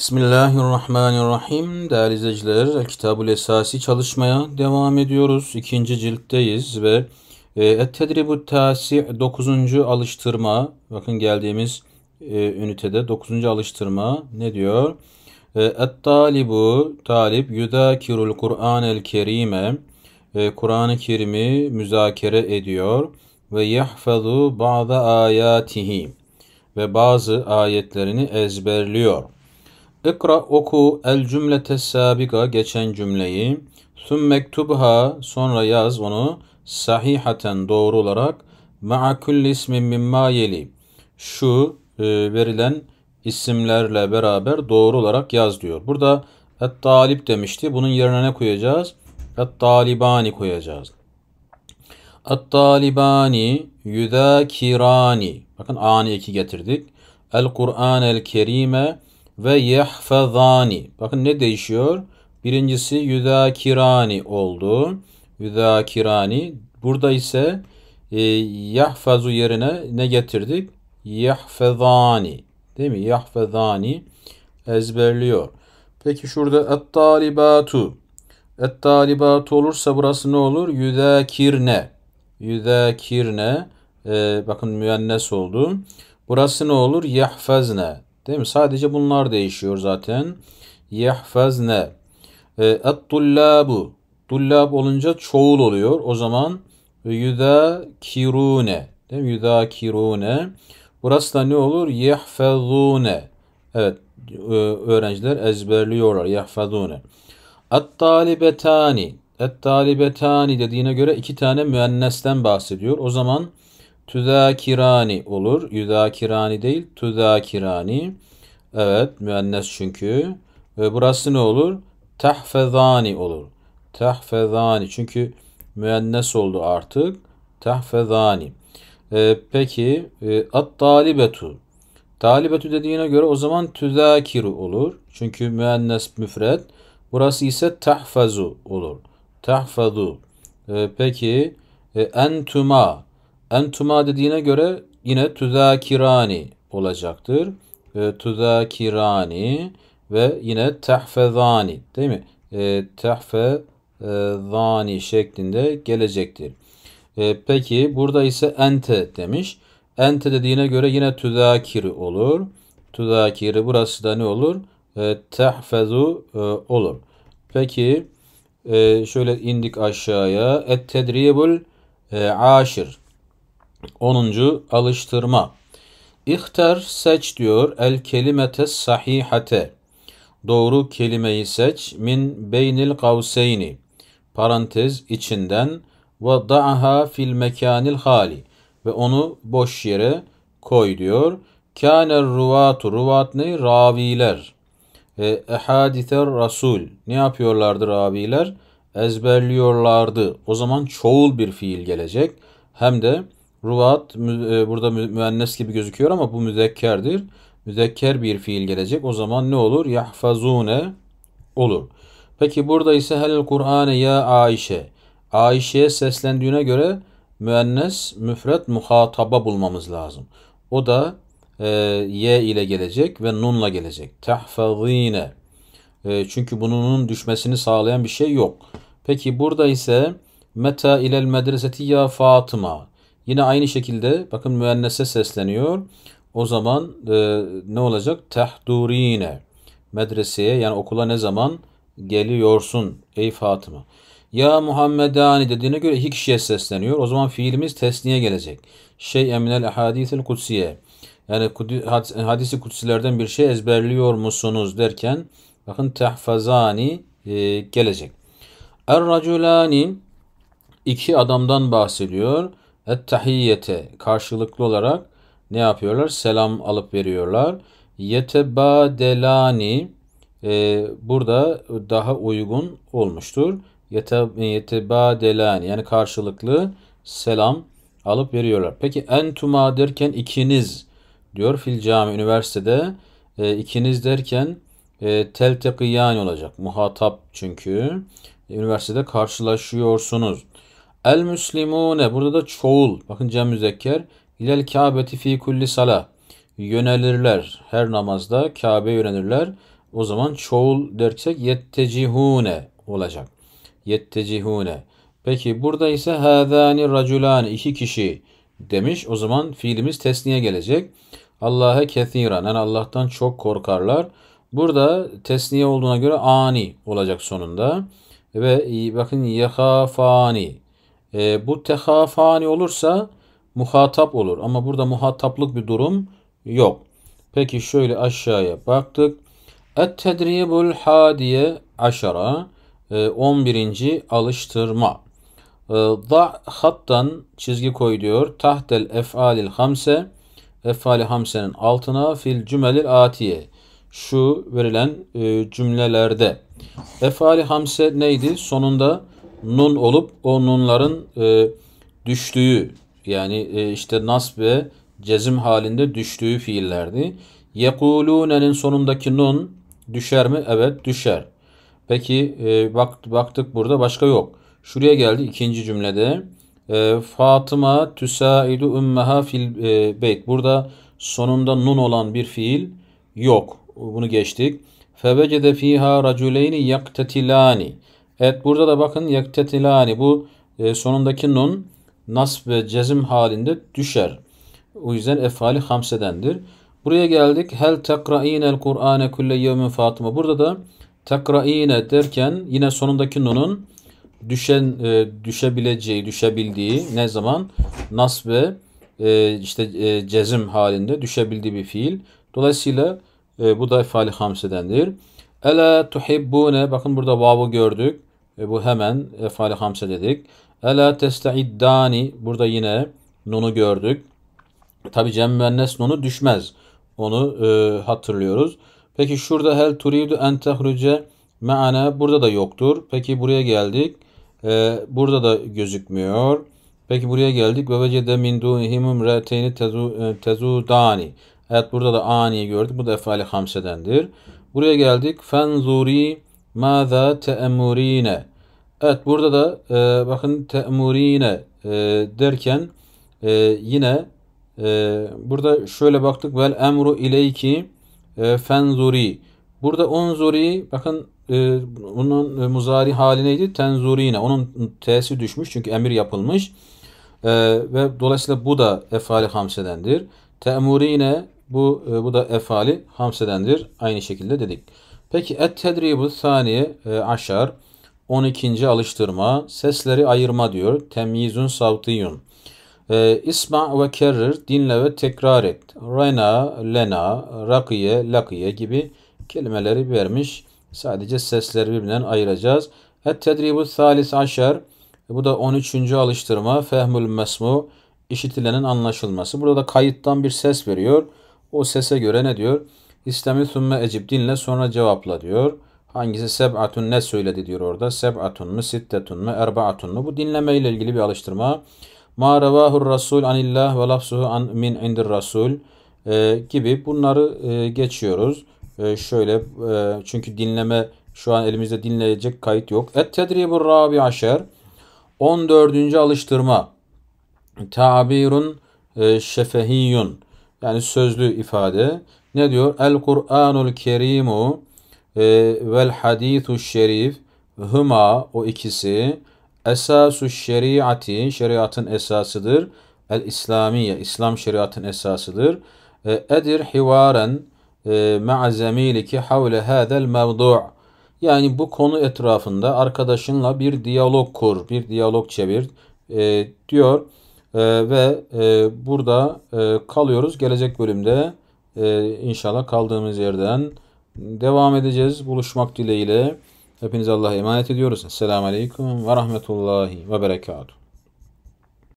Bismillahirrahmanirrahim. Değerli izleyiciler, Kitabul Esasi çalışmaya devam ediyoruz. İkinci ciltteyiz ve e, Et-Tedribu Tasi 9. alıştırma. Bakın geldiğimiz e, ünitede 9. alıştırma ne diyor? E, Et-Talibu Talip Yudakirul Kur'an el Kerime e, Kur'an-ı Kerim'i müzakere ediyor ve yahfazu ba'da ayatihi ve bazı ayetlerini ezberliyor. İkra oku el cümlete sabika geçen cümleyi. Sümmektubha sonra yaz onu sahihaten doğru olarak ma'a kulli ismin mimma yeli. Şu e, verilen isimlerle beraber doğru olarak yaz diyor. Burada et talip demişti. Bunun yerine ne koyacağız? Et talibani koyacağız. Et talibani yüdakirani. Bakın ani iki getirdik. El Kur'an el kerime ve yehfazani. Bakın ne değişiyor? Birincisi yüzakirani oldu. Yüzakirani. Burada ise e, yahfazu yerine ne getirdik? Yahfazani. Değil mi? Yahfazani ezberliyor. Peki şurada et talibatu. Et talibatu olursa burası ne olur? Yüzakirne. Yüzakirne. E, bakın müennes oldu. Burası ne olur? Yahfazne. Değil mi? Sadece bunlar değişiyor zaten. Yehfezne. Et-tullabu. Tullab olunca çoğul oluyor. O zaman yudakirune. Değil mi? Yudakirune. Burası da ne olur? Yehfezune. Evet. E, öğrenciler ezberliyorlar. Yehfezune. Et-talibetani. Et-talibetani dediğine göre iki tane müennesten bahsediyor. O zaman Tüzakirani olur. Yüzakirani değil. Tüzakirani. Evet müennes çünkü. Ve burası ne olur? Tehfezani olur. Tehfezani. Çünkü müennes oldu artık. Tehfezani. Ee, peki e, at talibetu. Talibetu dediğine göre o zaman tüzakiru olur. Çünkü müennes müfred. Burası ise tahfazu olur. Tahfazu. Ee, peki e, entuma. Entuma dediğine göre yine tuzakirani olacaktır. E, tuzakirani ve yine tehfezani değil mi? E, tehfezani şeklinde gelecektir. E, peki burada ise ente demiş. Ente dediğine göre yine tuzakiri olur. Tuzakiri burası da ne olur? E, tehfezu e, olur. Peki e, şöyle indik aşağıya. Et tedribul e, aşir. 10. Alıştırma. İhter seç diyor el kelimete sahihate. Doğru kelimeyi seç min beynil kavseyni. Parantez içinden ve da'ha fil mekanil hali ve onu boş yere koy diyor. Kâner ruvatu ruvat ne? Raviler. Ehaditer rasul. Ne yapıyorlardı raviler? Ezberliyorlardı. O zaman çoğul bir fiil gelecek. Hem de Ruat e, burada müennes gibi gözüküyor ama bu müzekkerdir. Müzekker bir fiil gelecek. O zaman ne olur? Yahfazune olur. Peki burada ise hel Kur'ane ya Ayşe. Ayşe'ye seslendiğine göre müennes, müfret, muhataba bulmamız lazım. O da e, ye ile gelecek ve nunla gelecek. Tahfazine. E, çünkü bununun düşmesini sağlayan bir şey yok. Peki burada ise meta ilel medreseti ya Fatıma. Yine aynı şekilde bakın müennese sesleniyor. O zaman e, ne olacak? Tehdurine. Medreseye yani okula ne zaman geliyorsun ey Fatıma? Ya Muhammedani dediğine göre iki kişiye sesleniyor. O zaman fiilimiz tesniye gelecek. Şey eminel hadisil kutsiye. Yani hadisi kutsilerden bir şey ezberliyor musunuz derken bakın tehfazani e, gelecek. Er raculani iki adamdan bahsediyor ettehiyyete karşılıklı olarak ne yapıyorlar? Selam alıp veriyorlar. Yetebadelani e, burada daha uygun olmuştur. Yete Yetebadelani yani karşılıklı selam alıp veriyorlar. Peki entuma derken ikiniz diyor fil cami üniversitede e, ikiniz derken e, teltekiyan olacak. Muhatap çünkü. Üniversitede karşılaşıyorsunuz. El müslimune burada da çoğul. Bakın cem müzekker. İlel kâbeti fi kulli sala. Yönelirler. Her namazda Kabe yönelirler. O zaman çoğul dersek yettecihune olacak. Yettecihune. Peki burada ise hâzâni raculâni iki kişi demiş. O zaman fiilimiz tesniye gelecek. Allah'a kethiran. Yani Allah'tan çok korkarlar. Burada tesniye olduğuna göre ani olacak sonunda. Ve bakın yehafani e, bu tehafani olursa muhatap olur. Ama burada muhataplık bir durum yok. Peki şöyle aşağıya baktık. Et-tedribul hadiye aşara. 11. E, alıştırma. E, da hattan çizgi koy diyor. Tahtel ef'alil hamse. Ef'ali hamsenin altına fil cümelil atiye. Şu verilen e, cümlelerde. Ef'ali hamse neydi? Sonunda nun olup o nunların e, düştüğü yani e, işte nasb ve cezim halinde düştüğü fiillerdi. Yekulûne'nin sonundaki nun düşer mi? Evet düşer. Peki e, bak, baktık burada başka yok. Şuraya geldi ikinci cümlede. E, Fatıma tüsaidu ümmeha fil e, beyt. Burada sonunda nun olan bir fiil yok. Bunu geçtik. Fevecede fiha raculeyni yaktetilani. Evet burada da bakın yektetilani bu e, sonundaki nun nasb ve cezim halinde düşer. O yüzden efali hamsedendir. Buraya geldik. Hel tekra'inel Kur'ane külle yevmin Fatıma. Burada da tekra'ine derken yine sonundaki nunun düşen e, düşebileceği, düşebildiği ne zaman nasb ve e, işte e, cezim halinde düşebildiği bir fiil. Dolayısıyla e, bu da efali hamsedendir. Ela tuhibbune bakın burada vavu gördük. Ve bu hemen efali hamse dedik. Ela testaiddani. Burada yine nunu gördük. Tabi Cem Müennes nunu düşmez. Onu e, hatırlıyoruz. Peki şurada hel turidu en tehruce meana burada da yoktur. Peki buraya geldik. E, burada da gözükmüyor. Peki buraya geldik. Ve vecede min dunihimum reteyni e, tezudani. Evet burada da ani gördük. Bu da efali hamsedendir. Buraya geldik. Fenzuri Mâzâ te'emurîne. Evet burada da e, bakın te'emurîne e, derken e, yine e, burada şöyle baktık. Vel emru ileyki e, fenzuri. Burada onzuri bakın e, onun e, muzari hali neydi? Tenzurine. Onun t'si düşmüş çünkü emir yapılmış. E, ve dolayısıyla bu da efali hamsedendir. Te'murine bu e, bu da efali hamsedendir. Aynı şekilde dedik. Peki et tedribu saniye e, aşar. 12. alıştırma. Sesleri ayırma diyor. Temyizun savtiyun. E, isma ve kerrir. Dinle ve tekrar et. Rena, lena, rakiye, lakiye gibi kelimeleri vermiş. Sadece sesleri birbirinden ayıracağız. Et tedribu salis aşar. E, bu da 13. alıştırma. Fehmül mesmu. işitilenin anlaşılması. Burada da kayıttan bir ses veriyor. O sese göre ne diyor? İstemil sümme ecib dinle sonra cevapla diyor. Hangisi seb'atun ne söyledi diyor orada. Seb'atun mu sittetun mu erba'atun mu? Bu dinleme ile ilgili bir alıştırma. Ma revahur rasul anillah ve lafzuhu an min indir rasul e, gibi bunları e, geçiyoruz. E, şöyle e, çünkü dinleme şu an elimizde dinleyecek kayıt yok. Et tedribur rabi aşer 14. alıştırma tabirun e, şefehiyun yani sözlü ifade ne diyor? El Kur'anul Kerimu e, vel Hadithu Şerif huma o ikisi esasu şeriati şeriatın esasıdır. El İslamiye İslam şeriatın esasıdır. E, edir hivaren e, ma'a zemiliki havle hadel mevdu' Yani bu konu etrafında arkadaşınla bir diyalog kur, bir diyalog çevir e, diyor e, ve e, burada e, kalıyoruz. Gelecek bölümde ee, inşallah kaldığımız yerden devam edeceğiz. Buluşmak dileğiyle. hepiniz Allah'a emanet ediyoruz. Selamun Aleyküm ve Rahmetullahi ve Berekatuhu.